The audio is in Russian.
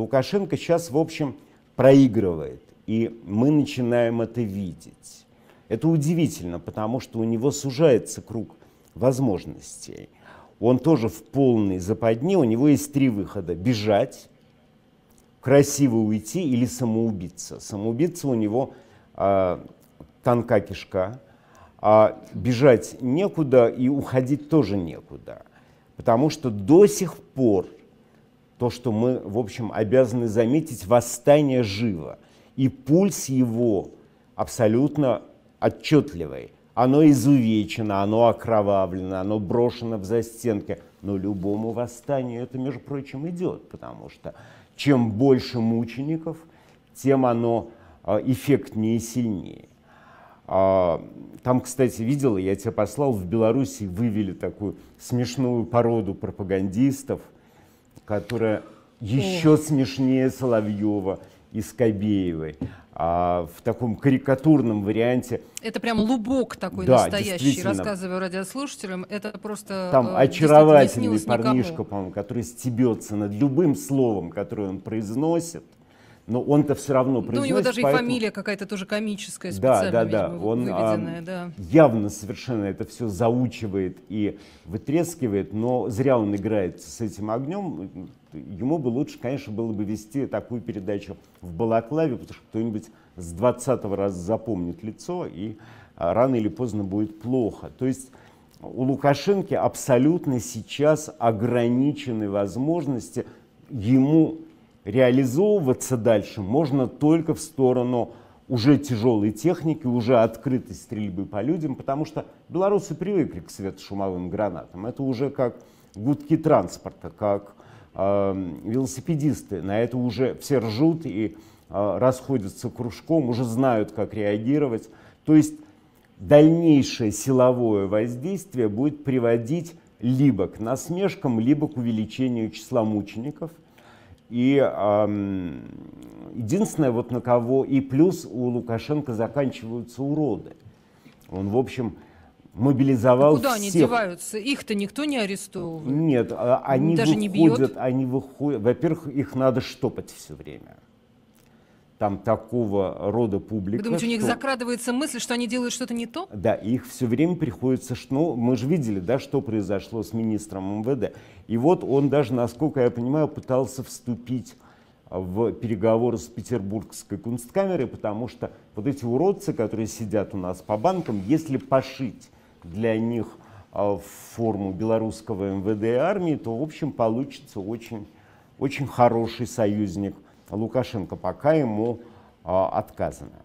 Лукашенко сейчас, в общем, проигрывает, и мы начинаем это видеть. Это удивительно, потому что у него сужается круг возможностей. Он тоже в полной западне, у него есть три выхода – бежать, красиво уйти или самоубиться. Самоубиться у него э, тонка кишка, а бежать некуда и уходить тоже некуда. Потому что до сих пор – то, что мы, в общем, обязаны заметить, восстание живо. И пульс его абсолютно отчетливый. Оно изувечено, оно окровавлено, оно брошено в застенке. Но любому восстанию это, между прочим, идет, потому что чем больше мучеников, тем оно а, эффектнее и сильнее. А, там, кстати, видела, я тебя послал, в Беларуси вывели такую смешную породу пропагандистов – которая еще Ой. смешнее Соловьева и Скобеевой. А в таком карикатурном варианте. Это прям лубок такой да, настоящий, рассказываю радиослушателям. Это просто... Там э, очаровательный парнишка, по-моему, который стебется над любым словом, которое он произносит но он-то все равно произносит. Ну, у него даже поэтому... и фамилия какая-то тоже комическая, специально, да, да, да. Видимо, он, выведенная. А, да. явно совершенно это все заучивает и вытрескивает, но зря он играет с этим огнем. Ему бы лучше, конечно, было бы вести такую передачу в балаклаве, потому что кто-нибудь с 20 раза запомнит лицо, и а, рано или поздно будет плохо. То есть у Лукашенко абсолютно сейчас ограничены возможности ему реализовываться дальше можно только в сторону уже тяжелой техники, уже открытой стрельбы по людям, потому что белорусы привыкли к светошумовым гранатам. Это уже как гудки транспорта, как э, велосипедисты. На это уже все ржут и э, расходятся кружком, уже знают, как реагировать. То есть дальнейшее силовое воздействие будет приводить либо к насмешкам, либо к увеличению числа мучеников – и эм, единственное, вот на кого... И плюс у Лукашенко заканчиваются уроды. Он, в общем, мобилизовал да куда всех. они деваются? Их-то никто не арестовывает. Нет, а они Даже выходят, не бьет. они выходят. Во-первых, их надо штопать все время там такого рода публика. Вы думаете, что... у них закрадывается мысль, что они делают что-то не то? Да, их все время приходится... Ну, мы же видели, да, что произошло с министром МВД. И вот он даже, насколько я понимаю, пытался вступить в переговоры с петербургской кунсткамерой, потому что вот эти уродцы, которые сидят у нас по банкам, если пошить для них а, форму белорусского МВД и армии, то, в общем, получится очень, очень хороший союзник – Лукашенко, пока ему а, отказано.